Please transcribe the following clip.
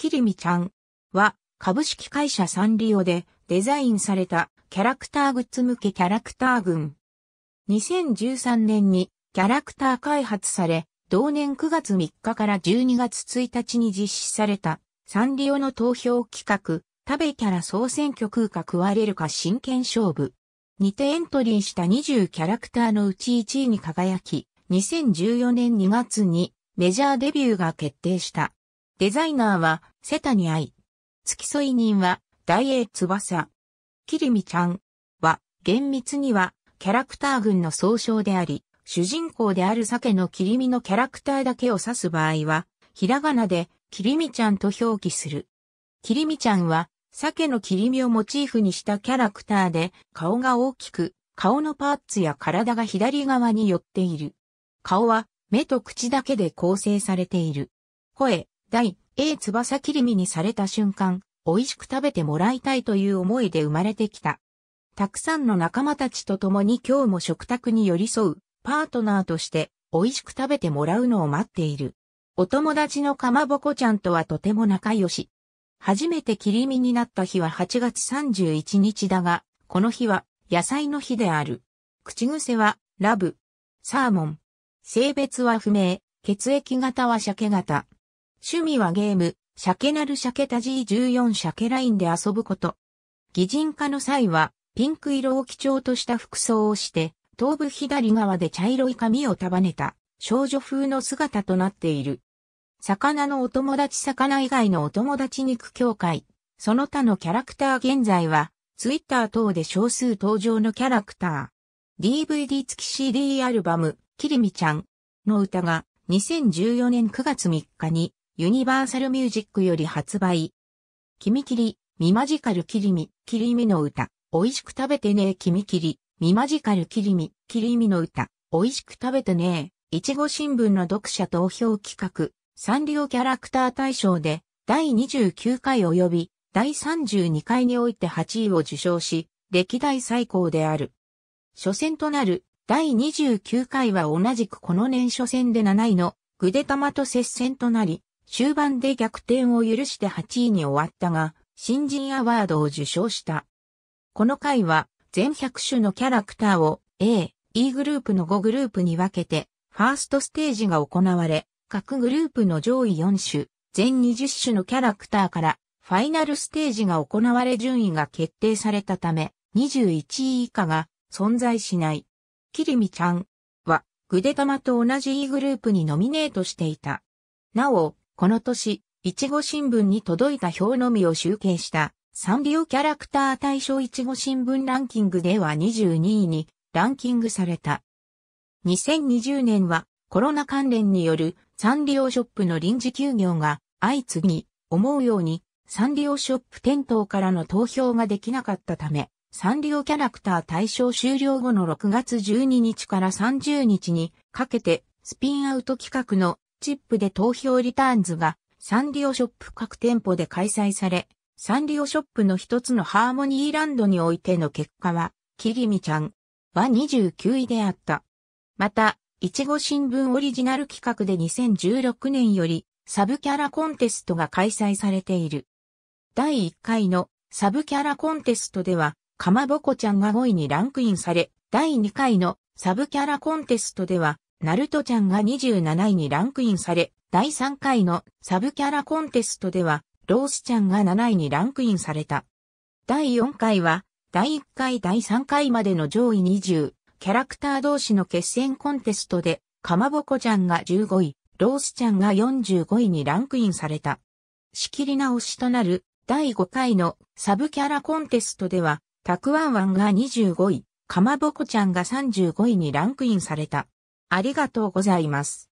きりみちゃんは株式会社サンリオでデザインされたキャラクターグッズ向けキャラクター群。2013年にキャラクター開発され、同年9月3日から12月1日に実施されたサンリオの投票企画、食べキャラ総選挙空か食われるか真剣勝負。にてエントリーした20キャラクターのうち1位に輝き、2014年2月にメジャーデビューが決定した。デザイナーは、瀬谷愛。付き添い人は、大英翼。キリミちゃんは、厳密には、キャラクター群の総称であり、主人公である鮭のキリミのキャラクターだけを指す場合は、ひらがなで、キリミちゃんと表記する。キリミちゃんは、鮭の切り身をモチーフにしたキャラクターで、顔が大きく、顔のパーツや体が左側に寄っている。顔は、目と口だけで構成されている。声、第 A 翼切り身にされた瞬間、美味しく食べてもらいたいという思いで生まれてきた。たくさんの仲間たちと共に今日も食卓に寄り添うパートナーとして美味しく食べてもらうのを待っている。お友達のかまぼこちゃんとはとても仲良し。初めて切り身になった日は8月31日だが、この日は野菜の日である。口癖はラブ、サーモン。性別は不明、血液型は鮭型。趣味はゲーム、鮭なる鮭タ g ー14鮭ラインで遊ぶこと。擬人化の際は、ピンク色を基調とした服装をして、頭部左側で茶色い髪を束ねた少女風の姿となっている。魚のお友達魚以外のお友達肉協会、その他のキャラクター現在は、ツイッター等で少数登場のキャラクター。DVD 付き CD アルバム、キリミちゃんの歌が2014年9月3日にユニバーサルミュージックより発売。君切り、ミマジカルキりミ、キりミの歌、美味しく食べてねえ君切り、ミマジカルキりミ、キりミの歌、美味しく食べてねえ、いちご新聞の読者投票企画、サンリオキャラクター大賞で、第29回及び、第32回において8位を受賞し、歴代最高である。初戦となる、第29回は同じくこの年初戦で7位の、ぐでたまと接戦となり、終盤で逆転を許して8位に終わったが、新人アワードを受賞した。この回は、全100種のキャラクターを A、E グループの5グループに分けて、ファーストステージが行われ、各グループの上位4種、全20種のキャラクターから、ファイナルステージが行われ順位が決定されたため、21位以下が存在しない。キリミちゃんは、グデタマと同じ E グループにノミネートしていた。なお、この年、いちご新聞に届いた表のみを集計したサンリオキャラクター対象いちご新聞ランキングでは22位にランキングされた。2020年はコロナ関連によるサンリオショップの臨時休業が相次ぎ、思うようにサンリオショップ店頭からの投票ができなかったため、サンリオキャラクター対象終了後の6月12日から30日にかけてスピンアウト企画のチップで投票リターンズがサンリオショップ各店舗で開催され、サンリオショップの一つのハーモニーランドにおいての結果は、キリミちゃんは29位であった。また、いちご新聞オリジナル企画で2016年よりサブキャラコンテストが開催されている。第1回のサブキャラコンテストでは、かまぼこちゃんが5位にランクインされ、第2回のサブキャラコンテストでは、ナルトちゃんが27位にランクインされ、第3回のサブキャラコンテストでは、ロースちゃんが7位にランクインされた。第4回は、第1回第3回までの上位20、キャラクター同士の決戦コンテストで、かまぼこちゃんが15位、ロースちゃんが45位にランクインされた。仕切り直しとなる第5回のサブキャラコンテストでは、たくわんわんが25位、かまぼこちゃんが35位にランクインされた。ありがとうございます。